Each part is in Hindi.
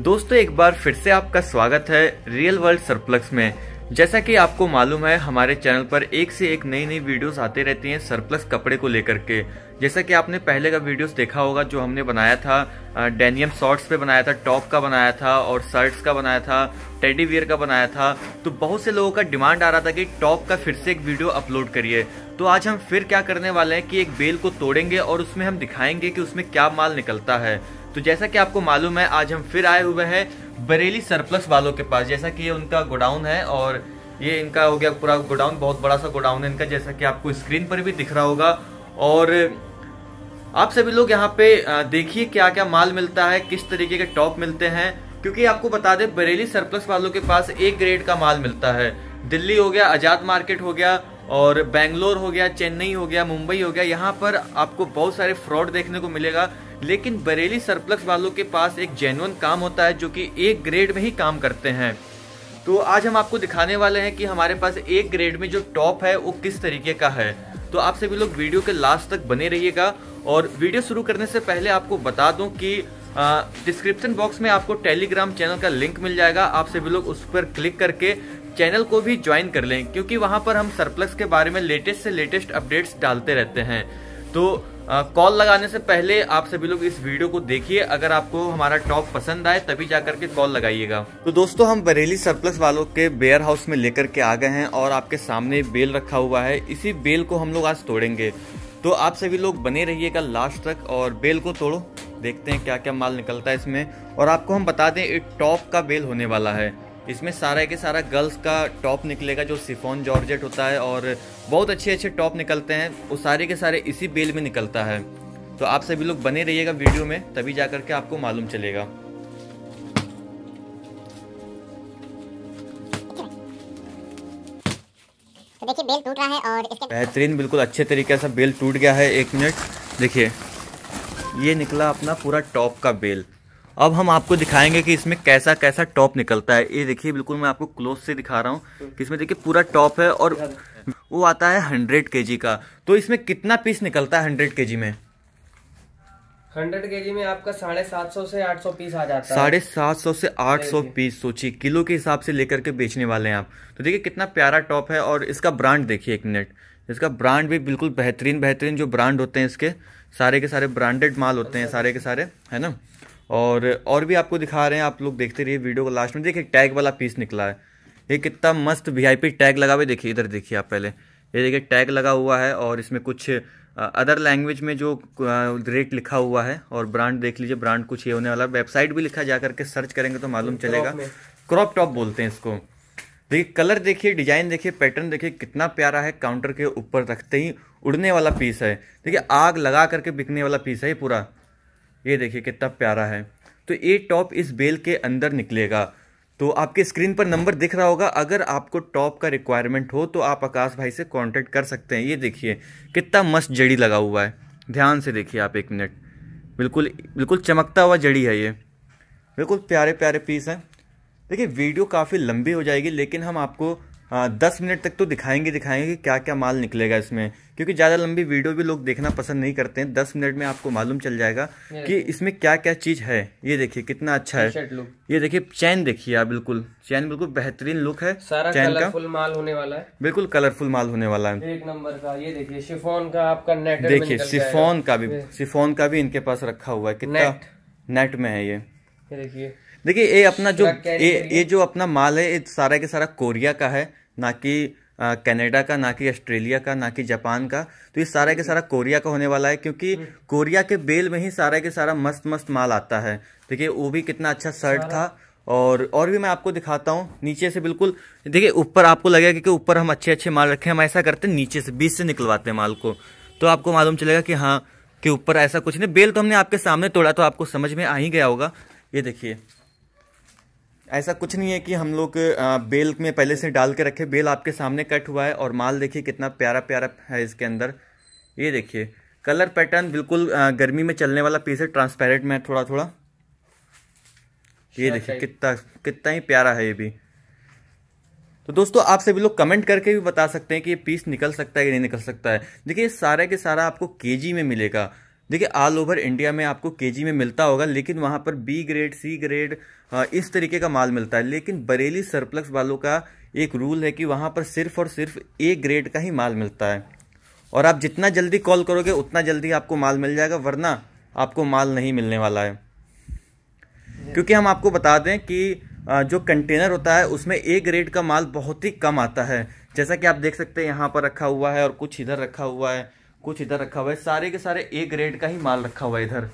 दोस्तों एक बार फिर से आपका स्वागत है रियल वर्ल्ड सरप्लक्स में जैसा कि आपको मालूम है हमारे चैनल पर एक से एक नई नई वीडियोस आते रहती हैं सरप्लस कपड़े को लेकर के जैसा कि आपने पहले का वीडियोस देखा होगा जो हमने बनाया था डेनियम शॉर्ट्स पे बनाया था टॉप का बनाया था और शर्ट्स का बनाया था टेडी वियर का बनाया था तो बहुत से लोगों का डिमांड आ रहा था कि टॉप का फिर से एक वीडियो अपलोड करिए तो आज हम फिर क्या करने वाले हैं कि एक बेल को तोड़ेंगे और उसमें हम दिखाएंगे कि उसमें क्या माल निकलता है तो जैसा कि आपको मालूम है आज हम फिर आए हुए हैं बरेली सरप्लस वालों के पास जैसा कि ये उनका गोडाउन है और ये इनका हो गया पूरा गोडाउन बहुत बड़ा सा गोडाउन है इनका जैसा कि आपको स्क्रीन पर भी दिख रहा होगा और आप सभी लोग यहाँ पे देखिए क्या क्या माल मिलता है किस तरीके के टॉप मिलते हैं क्योंकि आपको बता दें बरेली सरप्लस वालों के पास एक ग्रेड का माल मिलता है दिल्ली हो गया आज़ाद मार्केट हो गया और बेंगलोर हो गया चेन्नई हो गया मुंबई हो गया यहाँ पर आपको बहुत सारे फ्रॉड देखने को मिलेगा लेकिन बरेली सरप्लस वालों के पास एक जेनुअन काम होता है जो कि एक ग्रेड में ही काम करते हैं तो आज हम आपको दिखाने वाले हैं कि हमारे पास एक ग्रेड में जो टॉप है वो किस तरीके का है तो आप सभी लोग वीडियो के लास्ट तक बने रहिएगा और वीडियो शुरू करने से पहले आपको बता दूं कि डिस्क्रिप्शन बॉक्स में आपको टेलीग्राम चैनल का लिंक मिल जाएगा आप सभी लोग उस पर क्लिक करके चैनल को भी ज्वाइन कर लें क्योंकि वहां पर हम सरप्लस के बारे में लेटेस्ट से लेटेस्ट अपडेट्स डालते रहते हैं तो कॉल लगाने से पहले आप सभी लोग इस वीडियो को देखिए अगर आपको हमारा टॉप पसंद आए तभी जा करके कॉल लगाइएगा तो दोस्तों हम बरेली सरप्लस वालों के बेयर हाउस में लेकर के आ गए हैं और आपके सामने बेल रखा हुआ है इसी बेल को हम लोग आज तोड़ेंगे तो आप सभी लोग बने रहिएगा लास्ट तक और बेल को तोड़ो देखते हैं क्या क्या माल निकलता है इसमें और आपको हम बता दें एक टॉप का बेल होने वाला है इसमें सारा के सारा गर्ल्स का टॉप निकलेगा जो सिफोन जॉर्जेट होता है और बहुत अच्छे अच्छे टॉप निकलते हैं वो सारे के सारे इसी बेल में निकलता है तो आप सभी लोग बने रहिएगा वीडियो में तभी जा के आपको मालूम चलेगा तो देखिए बेल टूट रहा है और बेहतरीन बिल्कुल अच्छे तरीके से बेल टूट गया है एक मिनट देखिए ये निकला अपना पूरा टॉप का बेल अब हम आपको दिखाएंगे कि इसमें कैसा कैसा टॉप निकलता है ये देखिए बिल्कुल मैं आपको क्लोज से दिखा रहा हूँ कि इसमें देखिए पूरा टॉप है और वो आता है हंड्रेड के का तो इसमें कितना पीस निकलता है हंड्रेड के में हंड्रेड के में आपका साढ़े सात सौ से आठ सौ पीस आ जाता है साढ़े सात सौ से आठ सौ पीस सोचिए किलो के हिसाब से लेकर के बेचने वाले हैं आप तो देखिए कितना प्यारा टॉप है और इसका ब्रांड देखिए एक मिनट इसका ब्रांड भी बिल्कुल बेहतरीन बेहतरीन जो ब्रांड होते हैं इसके सारे के सारे ब्रांडेड माल होते हैं सारे के सारे है ना और और भी आपको दिखा रहे हैं आप लोग देखते रहिए वीडियो को लास्ट में देखिए टैग वाला पीस निकला है ये कितना मस्त वीआईपी टैग लगा हुआ देखिए इधर देखिए आप पहले ये देखिए टैग लगा हुआ है और इसमें कुछ अदर लैंग्वेज में जो रेट लिखा हुआ है और ब्रांड देख लीजिए ब्रांड कुछ ये होने वाला वेबसाइट भी लिखा जा करके सर्च करेंगे तो मालूम चलेगा क्रॉप टॉप बोलते हैं इसको देखिए कलर देखिए डिजाइन देखिए पैटर्न देखिए कितना प्यारा है काउंटर के ऊपर रखते ही उड़ने वाला पीस है देखिए आग लगा करके बिकने वाला पीस है ये पूरा ये देखिए कितना प्यारा है तो ये टॉप इस बेल के अंदर निकलेगा तो आपके स्क्रीन पर नंबर दिख रहा होगा अगर आपको टॉप का रिक्वायरमेंट हो तो आप आकाश भाई से कांटेक्ट कर सकते हैं ये देखिए कितना मस्त जड़ी लगा हुआ है ध्यान से देखिए आप एक मिनट बिल्कुल बिल्कुल चमकता हुआ जड़ी है ये बिल्कुल प्यारे प्यारे पीस हैं देखिए वीडियो काफ़ी लंबी हो जाएगी लेकिन हम आपको दस मिनट तक तो दिखाएंगे दिखाएंगे कि क्या क्या माल निकलेगा इसमें क्योंकि ज़्यादा लंबी वीडियो भी लोग देखना पसंद नहीं करते हैं दस मिनट में आपको मालूम चल जाएगा कि इसमें क्या क्या चीज़ है ये देखिए कितना अच्छा है ये देखिए चैन देखिए आप बिल्कुल चैन बिल्कुल बेहतरीन लुक है सारा चैन का माल होने वाला है बिल्कुल कलरफुल माल होने वाला है एक नंबर का ये देखिए शिफोन का आपका नेट देखिए शिफोन का भी शिफोन का भी इनके पास रखा हुआ है कितना नेट में है ये देखिए देखिए ये अपना जो ये ये जो अपना माल है ये सारा के सारा कोरिया का है ना कि कनाडा का ना कि ऑस्ट्रेलिया का ना कि जापान का तो ये सारा के सारा कोरिया का होने वाला है क्योंकि हम्म। कोरिया के बेल में ही सारा के सारा मस्त मस्त माल आता है देखिए वो भी कितना अच्छा शर्ट था और और भी मैं आपको दिखाता हूँ नीचे से बिल्कुल देखिए ऊपर आपको लगेगा कि ऊपर हम अच्छे अच्छे माल रखे हम ऐसा करते हैं नीचे से बीच से निकलवाते हैं माल को तो आपको मालूम चलेगा कि हाँ कि ऊपर ऐसा कुछ नहीं बेल तो हमने आपके सामने तोड़ा तो आपको समझ में आ ही गया होगा ये देखिए ऐसा कुछ नहीं है कि हम लोग बेल में पहले से डाल के रखे बेल आपके सामने कट हुआ है और माल देखिए कितना प्यारा प्यारा है इसके अंदर ये देखिए कलर पैटर्न बिल्कुल गर्मी में चलने वाला पीस है ट्रांसपेरेंट में थोड़ा थोड़ा ये अच्छा, देखिए अच्छा। कितना कितना ही प्यारा है ये भी तो दोस्तों आप सभी लोग कमेंट करके भी बता सकते हैं कि ये पीस निकल सकता है कि नहीं निकल सकता है देखिए सारे के सारा आपको केजी में मिलेगा देखिए ऑल ओवर इंडिया में आपको केजी में मिलता होगा लेकिन वहां पर बी ग्रेड सी ग्रेड इस तरीके का माल मिलता है लेकिन बरेली सरप्लक्स वालों का एक रूल है कि वहाँ पर सिर्फ और सिर्फ ए ग्रेड का ही माल मिलता है और आप जितना जल्दी कॉल करोगे उतना जल्दी आपको माल मिल जाएगा वरना आपको माल नहीं मिलने वाला है क्योंकि हम आपको बता दें कि जो कंटेनर होता है उसमें ए ग्रेड का माल बहुत ही कम आता है जैसा कि आप देख सकते हैं यहाँ पर रखा हुआ है और कुछ इधर रखा हुआ है कुछ इधर रखा हुआ है सारे के सारे ए ग्रेड का ही माल रखा हुआ है इधर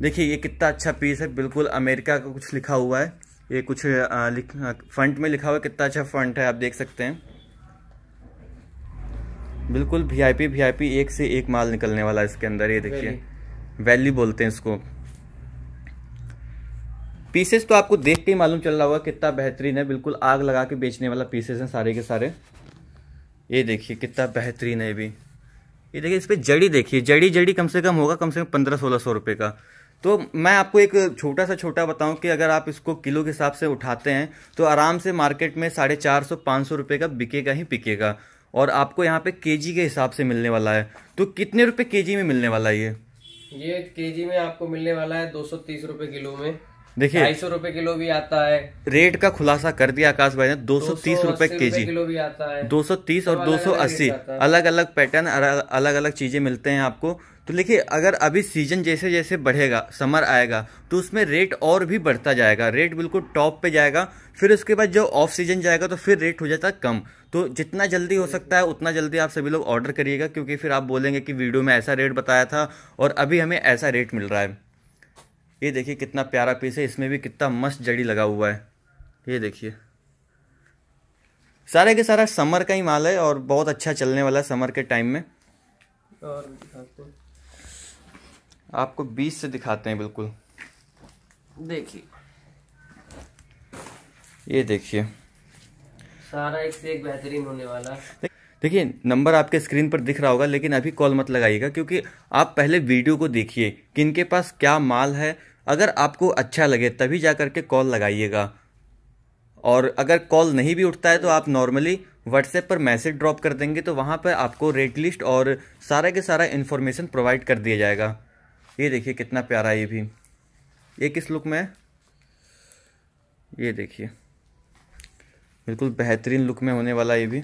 देखिए ये कितना अच्छा पीस है बिल्कुल अमेरिका का कुछ लिखा हुआ है ये कुछ आ, लिख फंट में लिखा हुआ है कितना अच्छा फंट है आप देख सकते हैं बिल्कुल वी वीआईपी एक से एक माल निकलने वाला है इसके अंदर ये देखिए वैल्यू बोलते हैं इसको पीसेस तो आपको देख के ही मालूम चल रहा होगा कितना बेहतरीन है बिल्कुल आग लगा के बेचने वाला पीसेस हैं सारे के सारे ये देखिए कितना बेहतरीन है ये भी ये देखिए इस पर जड़ी देखिए जड़ी जड़ी कम से कम होगा कम से कम पंद्रह सोलह सौ रुपये का तो मैं आपको एक छोटा सा छोटा बताऊं कि अगर आप इसको किलो के हिसाब से उठाते हैं तो आराम से मार्केट में साढ़े चार सौ पाँच सौ रुपये का बिकेगा ही बिकेगा और आपको यहाँ पे केजी के हिसाब से मिलने वाला है तो कितने रुपए केजी में मिलने वाला है ये ये केजी में आपको मिलने वाला है दो सौ तीस रुपये किलो में देखिए ढाई सौ रुपए किलो भी आता है रेट का खुलासा कर दिया आकाश भाई ने दो सौ तीस रूपए के जी किलो भी आता है दो सौ तीस और तो दो सौ अस्सी अलग अलग पैटर्न अलग अलग चीजें मिलते हैं आपको तो देखिए अगर अभी सीजन जैसे जैसे बढ़ेगा समर आएगा तो उसमें रेट और भी बढ़ता जाएगा रेट बिल्कुल टॉप पे जाएगा फिर उसके बाद जो ऑफ सीजन जाएगा तो फिर रेट हो जाता है कम तो जितना जल्दी हो सकता है उतना जल्दी आप सभी लोग ऑर्डर करिएगा क्योंकि फिर आप बोलेंगे कि वीडियो में ऐसा रेट बताया था और अभी हमें ऐसा रेट मिल रहा है ये देखिए कितना प्यारा पीस है इसमें भी कितना मस्त जड़ी लगा हुआ है ये देखिए सारे के सारा समर का ही माल है और बहुत अच्छा चलने वाला है समर के टाइम में और आपको बीस से दिखाते हैं बिल्कुल देखिए ये देखिए सारा एक से एक बेहतरीन होने वाला देखिए नंबर आपके स्क्रीन पर दिख रहा होगा लेकिन अभी कॉल मत लगाइएगा क्योंकि आप पहले वीडियो को देखिए कि इनके पास क्या माल है अगर आपको अच्छा लगे तभी जा करके कॉल लगाइएगा और अगर कॉल नहीं भी उठता है तो आप नॉर्मली व्हाट्सएप पर मैसेज ड्रॉप कर देंगे तो वहाँ पर आपको रेट लिस्ट और सारा के सारा इन्फॉर्मेशन प्रोवाइड कर दिया जाएगा ये देखिए कितना प्यारा ये भी ये किस लुक में है ये देखिए बिल्कुल बेहतरीन लुक में होने वाला ये भी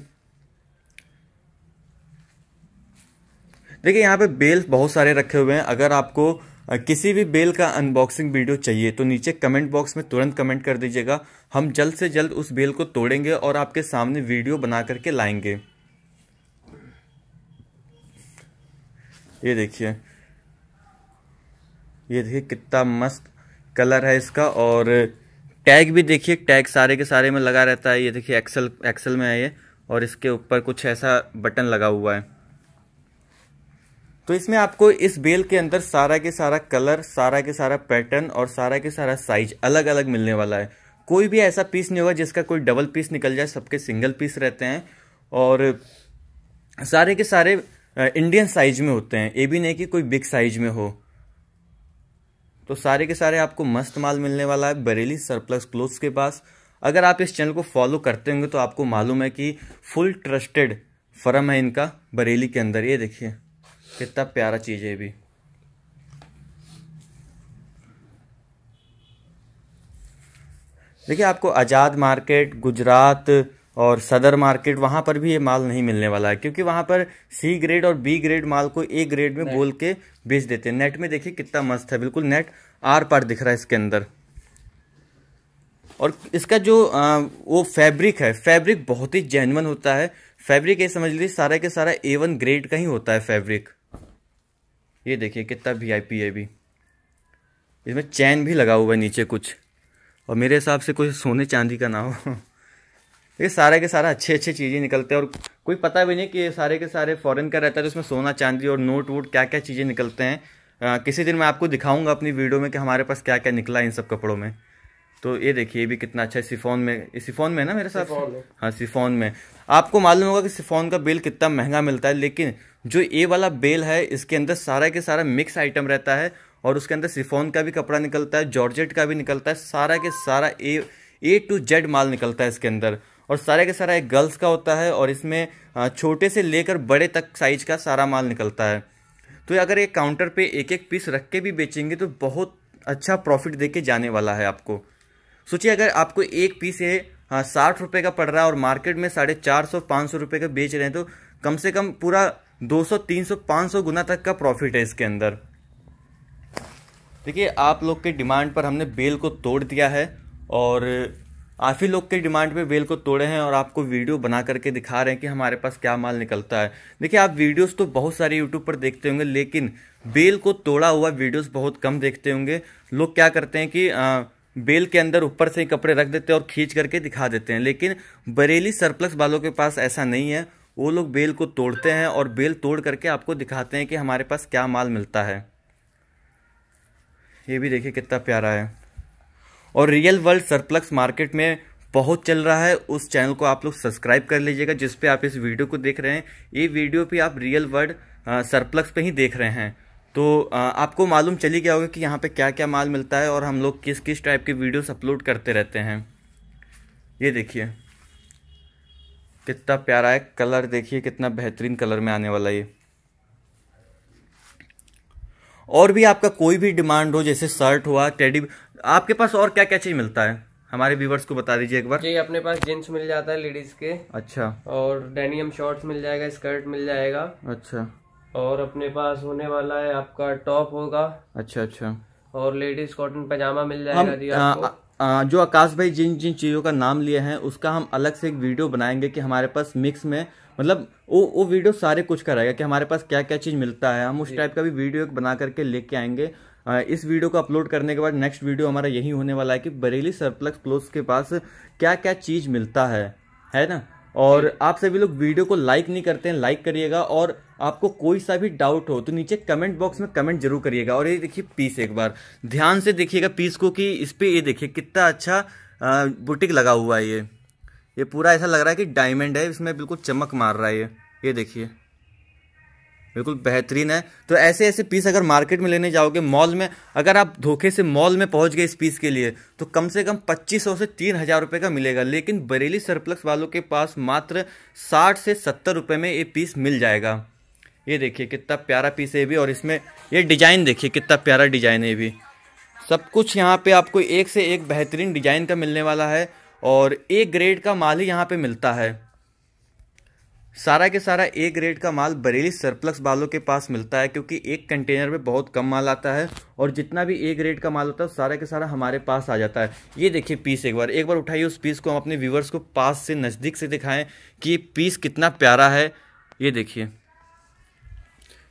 देखिए यहाँ पे बेल्स बहुत सारे रखे हुए हैं अगर आपको किसी भी बेल का अनबॉक्सिंग वीडियो चाहिए तो नीचे कमेंट बॉक्स में तुरंत कमेंट कर दीजिएगा हम जल्द से जल्द उस बेल को तोड़ेंगे और आपके सामने वीडियो बना करके लाएंगे ये देखिए ये देखिए कितना मस्त कलर है इसका और टैग भी देखिए टैग सारे के सारे में लगा रहता है ये देखिए एक्सल एक्सल में है ये और इसके ऊपर कुछ ऐसा बटन लगा हुआ है तो इसमें आपको इस बेल के अंदर सारा के सारा कलर सारा के सारा पैटर्न और सारा के सारा साइज अलग अलग मिलने वाला है कोई भी ऐसा पीस नहीं होगा जिसका कोई डबल पीस निकल जाए सबके सिंगल पीस रहते हैं और सारे के सारे इंडियन साइज में होते हैं ये भी नहीं कि कोई बिग साइज में हो तो सारे के सारे आपको मस्त माल मिलने वाला है बरेली सरप्लस क्लोथ्स के पास अगर आप इस चैनल को फॉलो करते होंगे तो आपको मालूम है कि फुल ट्रस्टेड फर्म है इनका बरेली के अंदर ये देखिए कितना प्यारा चीज़ है भी देखिए आपको आज़ाद मार्केट गुजरात और सदर मार्केट वहां पर भी ये माल नहीं मिलने वाला है क्योंकि वहां पर सी ग्रेड और बी ग्रेड माल को ए ग्रेड में बोल के बेच देते हैं नेट में देखिए कितना मस्त है बिल्कुल नेट आर पार दिख रहा है इसके अंदर और इसका जो आ, वो फैब्रिक है फैब्रिक बहुत ही जेनवन होता है फैब्रिक ये समझ लीजिए सारा के सारा ए वन ग्रेड का ही होता है फैब्रिक ये देखिए कितना वी आई पी है भी इसमें चैन भी लगा हुआ है नीचे कुछ और मेरे हिसाब से कुछ सोने चांदी का ना हो ये सारे के सारे अच्छे अच्छे चीज़ें निकलते हैं और कोई पता भी नहीं कि ये सारे के सारे फॉरेन का रहता है तो सोना चांदी और नोट वोट क्या क्या चीज़ें निकलते हैं आ, किसी दिन मैं आपको दिखाऊंगा अपनी वीडियो में कि हमारे पास क्या क्या निकला इन सब कपड़ों में तो ये देखिए ये भी कितना अच्छा है सिफोन में सिफोन में है ना मेरे साथ हाँ सिफोन में आपको मालूम होगा कि सिफोन का बिल कितना महंगा मिलता है लेकिन जो ए वाला बेल है इसके अंदर सारा के सारा मिक्स आइटम रहता है और उसके अंदर सिफोन का भी कपड़ा निकलता है जॉर्जेट का भी निकलता है सारा के सारा ए ए टू जेड माल निकलता है इसके अंदर और सारा के सारा एक गर्ल्स का होता है और इसमें छोटे से लेकर बड़े तक साइज का सारा माल निकलता है तो अगर ये काउंटर पे एक एक पीस रख के भी बेचेंगे तो बहुत अच्छा प्रॉफिट दे के जाने वाला है आपको सोचिए अगर आपको एक पीस ये साठ रुपये का पड़ रहा है और मार्केट में साढ़े चार सौ पाँच सौ रुपये का बेच रहे हैं तो कम से कम पूरा 200, 300, 500 गुना तक का प्रॉफिट है इसके अंदर देखिए आप लोग के डिमांड पर हमने बेल को तोड़ दिया है और आप ही लोग के डिमांड पे बेल को तोड़े हैं और आपको वीडियो बना करके दिखा रहे हैं कि हमारे पास क्या माल निकलता है देखिए आप वीडियोस तो बहुत सारे यूट्यूब पर देखते होंगे लेकिन बेल को तोड़ा हुआ वीडियोस बहुत कम देखते होंगे लोग क्या करते हैं कि आ, बेल के अंदर ऊपर से ही कपड़े रख देते हैं और खींच करके दिखा देते हैं लेकिन बरेली सरप्लस वालों के पास ऐसा नहीं है वो लोग बेल को तोड़ते हैं और बेल तोड़ करके आपको दिखाते हैं कि हमारे पास क्या माल मिलता है ये भी देखिए कितना प्यारा है और रियल वर्ल्ड सरप्लक्स मार्केट में बहुत चल रहा है उस चैनल को आप लोग सब्सक्राइब कर लीजिएगा जिस पे आप इस वीडियो को देख रहे हैं ये वीडियो भी आप रियल वर्ल्ड सरप्लक्स पे ही देख रहे हैं तो आ, आपको मालूम चली गया होगा कि यहाँ पे क्या क्या माल मिलता है और हम लोग किस किस टाइप के वीडियोस अपलोड करते रहते हैं ये देखिए कितना प्यारा है कलर देखिए कितना बेहतरीन कलर में आने वाला ये और भी आपका कोई भी डिमांड हो जैसे शर्ट हुआ टेडी आपके पास और क्या क्या चीज मिलता है हमारे व्यूवर्स को बता दीजिए एक बार जी अपने पास जींस मिल जाता है लेडीज के अच्छा और डेनियम शॉर्ट्स मिल जाएगा स्कर्ट मिल जाएगा अच्छा और अपने पास होने वाला है आपका टॉप होगा अच्छा अच्छा और लेडीज कॉटन पजामा मिल जाएगा जी आपको जो आकाश भाई जिन जिन चीज़ों का नाम लिए हैं उसका हम अलग से एक वीडियो बनाएंगे कि हमारे पास मिक्स में मतलब वो वो वीडियो सारे कुछ का रहेगा कि हमारे पास क्या क्या चीज़ मिलता है हम उस टाइप का भी वीडियो एक बना करके लेके आएंगे इस वीडियो को अपलोड करने के बाद नेक्स्ट वीडियो हमारा यही होने वाला है कि बरेली सरप्लस क्लोथ के पास क्या क्या चीज़ मिलता है है ना और आप सभी लोग वीडियो को लाइक नहीं करते हैं लाइक करिएगा और आपको कोई सा भी डाउट हो तो नीचे कमेंट बॉक्स में कमेंट जरूर करिएगा और ये देखिए पीस एक बार ध्यान से देखिएगा पीस को कि इस पर ये देखिए कितना अच्छा बुटीक लगा हुआ है ये ये पूरा ऐसा लग रहा है कि डायमंड है इसमें बिल्कुल चमक मार रहा है ये ये देखिए बिल्कुल बेहतरीन है तो ऐसे ऐसे पीस अगर मार्केट में लेने जाओगे मॉल में अगर आप धोखे से मॉल में पहुंच गए इस पीस के लिए तो कम से कम पच्चीस सौ से तीन हज़ार रुपये का मिलेगा लेकिन बरेली सरप्लक्स वालों के पास मात्र साठ से सत्तर रुपये में ये पीस मिल जाएगा ये देखिए कितना प्यारा पीस है भी और इसमें ये डिजाइन देखिए कितना प्यारा डिजाइन है भी सब कुछ यहाँ पे आपको एक से एक बेहतरीन डिजाइन का मिलने वाला है और एक ग्रेड का माल ही यहाँ पे मिलता है सारा के सारा ए ग्रेड का माल बरेली सरप्लस वालों के पास मिलता है क्योंकि एक कंटेनर में बहुत कम माल आता है और जितना भी ए ग्रेड का माल होता है सारा के सारा हमारे पास आ जाता है ये देखिए पीस एक बार एक बार उठाइए उस पीस को हम अपने व्यूवर्स को पास से नज़दीक से दिखाएं कि ये पीस कितना प्यारा है ये देखिए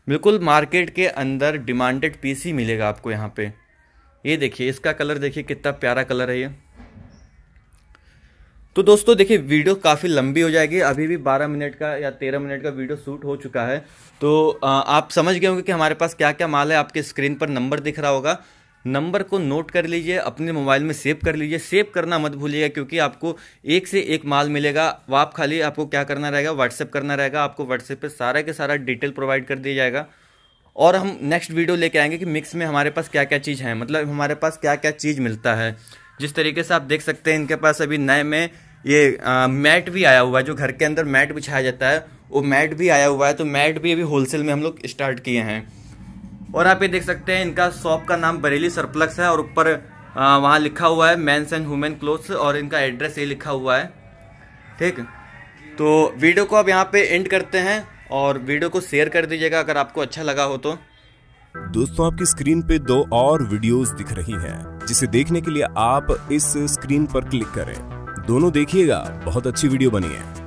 बिल्कुल मार्केट के अंदर डिमांडेड पीस ही मिलेगा आपको यहाँ पर ये देखिए इसका कलर देखिए कितना प्यारा कलर है ये तो दोस्तों देखिए वीडियो काफ़ी लंबी हो जाएगी अभी भी 12 मिनट का या 13 मिनट का वीडियो शूट हो चुका है तो आप समझ गए होंगे कि हमारे पास क्या क्या माल है आपके स्क्रीन पर नंबर दिख रहा होगा नंबर को नोट कर लीजिए अपने मोबाइल में सेव कर लीजिए सेव करना मत भूलिएगा क्योंकि आपको एक से एक माल मिलेगा वाप आप खाली आपको क्या करना रहेगा व्हाट्सएप करना रहेगा आपको व्हाट्सएप पर सारा के सारा डिटेल प्रोवाइड कर दिया जाएगा और हम नेक्स्ट वीडियो लेके आएंगे कि मिक्स में हमारे पास क्या क्या चीज़ है मतलब हमारे पास क्या क्या चीज़ मिलता है जिस तरीके से आप देख सकते हैं इनके पास अभी नए में ये आ, मैट भी आया हुआ है जो घर के अंदर मैट बिछाया जाता है वो मैट भी आया हुआ है तो मैट भी अभी होलसेल में हम लोग स्टार्ट किए हैं और आप ये देख सकते हैं इनका शॉप का नाम बरेली सरप्लक्स है और ऊपर वहाँ लिखा हुआ है मैंस एंड वुमेन क्लोथ्स और इनका एड्रेस ये लिखा हुआ है ठीक तो वीडियो को अब यहाँ पे एंड करते हैं और वीडियो को शेयर कर दीजिएगा अगर आपको अच्छा लगा हो तो दोस्तों आपकी स्क्रीन पे दो और वीडियोस दिख रही हैं जिसे देखने के लिए आप इस स्क्रीन पर क्लिक करें दोनों देखिएगा बहुत अच्छी वीडियो बनी है